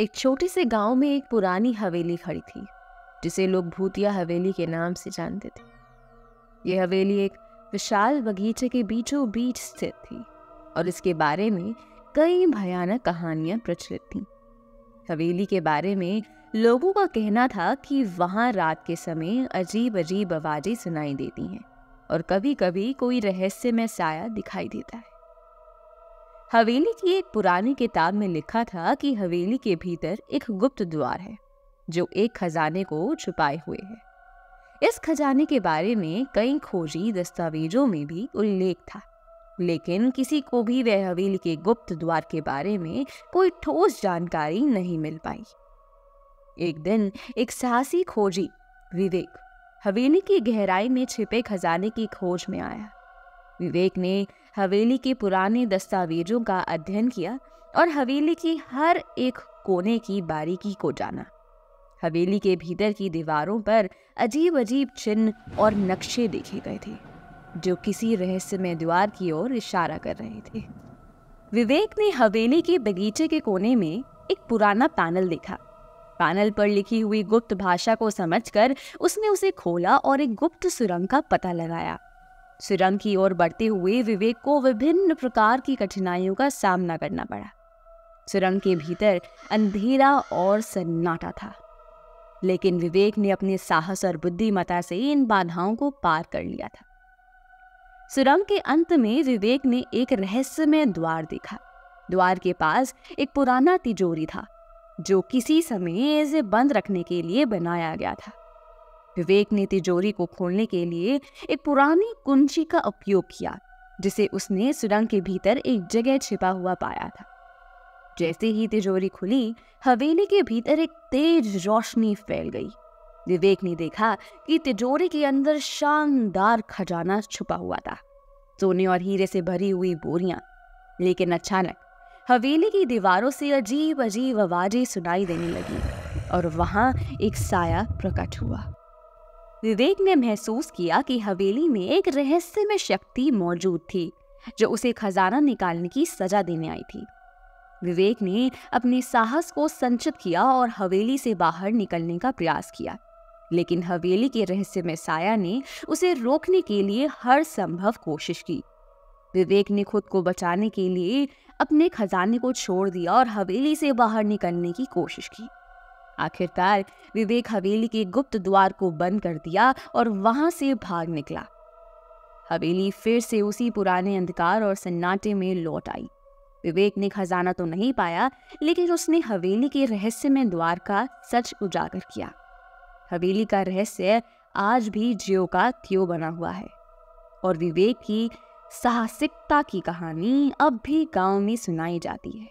एक छोटे से गांव में एक पुरानी हवेली खड़ी थी जिसे लोग भूतिया हवेली के नाम से जानते थे ये हवेली एक विशाल बगीचे के बीचों बीच स्थित थी और इसके बारे में कई भयानक कहानियां प्रचलित थीं। हवेली के बारे में लोगों का कहना था कि वहाँ रात के समय अजीब अजीब आवाज़ें सुनाई देती हैं और कभी कभी कोई रहस्यमय साया दिखाई देता है हवेली की एक पुरानी किताब में लिखा था कि हवेली के भीतर एक गुप्त द्वार है जो एक खजाने को छुपाए हुए है इस खजाने के बारे में कई खोजी दस्तावेजों में भी उल्लेख था लेकिन किसी को भी वह हवेली के गुप्त द्वार के बारे में कोई ठोस जानकारी नहीं मिल पाई एक दिन एक साहसी खोजी विवेक हवेली की गहराई में छिपे खजाने की खोज में आया विवेक ने हवेली के पुराने दस्तावेजों का अध्ययन किया और हवेली की हर एक कोने की बारीकी को जाना हवेली के भीतर की दीवारों पर अजीब अजीब चिन्ह और नक्शे देखे गए थे जो किसी रहस्यमय द्वार की ओर इशारा कर रहे थे विवेक ने हवेली के बगीचे के कोने में एक पुराना पैनल देखा पैनल पर लिखी हुई गुप्त भाषा को समझकर उसने उसे खोला और एक गुप्त सुरंग का पता लगाया सुरंग की ओर बढ़ते हुए विवेक को विभिन्न प्रकार की कठिनाइयों का सामना करना पड़ा सुरंग के भीतर अंधेरा और सन्नाटा था लेकिन विवेक ने अपने साहस और बुद्धिमता से इन बाधाओं को पार कर लिया था सुरंग के अंत में विवेक ने एक रहस्यमय द्वार देखा द्वार के पास एक पुराना तिजोरी था जो किसी समय इसे बंद रखने के लिए बनाया गया था विवेक ने तिजोरी को खोलने के लिए एक पुरानी कुंजी का उपयोग किया जिसे उसने सुरंग के भीतर एक जगह छिपा हुआ पाया था जैसे ही तिजोरी खुली हवेली के भीतर एक तेज रोशनी फैल गई विवेक ने देखा कि तिजोरी के अंदर शानदार खजाना छुपा हुआ था सोने और हीरे से भरी हुई बोरियां लेकिन अचानक हवेली की दीवारों से अजीब अजीब आवाजें सुनाई देने लगी और वहां एक साया प्रकट हुआ विवेक ने महसूस किया कि हवेली में एक रहस्यमय शक्ति मौजूद थी जो उसे खजाना निकालने की सजा देने आई थी विवेक ने अपने साहस को संचित किया और हवेली से बाहर निकलने का प्रयास किया लेकिन हवेली के रहस्यमय साया ने उसे रोकने के लिए हर संभव कोशिश की विवेक ने खुद को बचाने के लिए अपने खजाने को छोड़ दिया और हवेली से बाहर निकलने की कोशिश की आखिरकार विवेक हवेली के गुप्त द्वार को बंद कर दिया और वहां से भाग निकला हवेली फिर से उसी पुराने अंधकार और सन्नाटे में लौट आई विवेक ने खजाना तो नहीं पाया लेकिन उसने हवेली के रहस्यमय द्वार का सच उजागर किया हवेली का रहस्य आज भी जियो का थियो बना हुआ है और विवेक की साहसिकता की कहानी अब भी गांव में सुनाई जाती है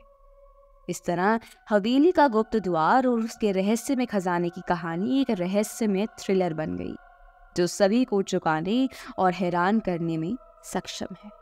इस तरह हवेली का गुप्त द्वार और उसके रहस्य में खजाने की कहानी एक रहस्य में थ्रिलर बन गई जो सभी को चुकाने और हैरान करने में सक्षम है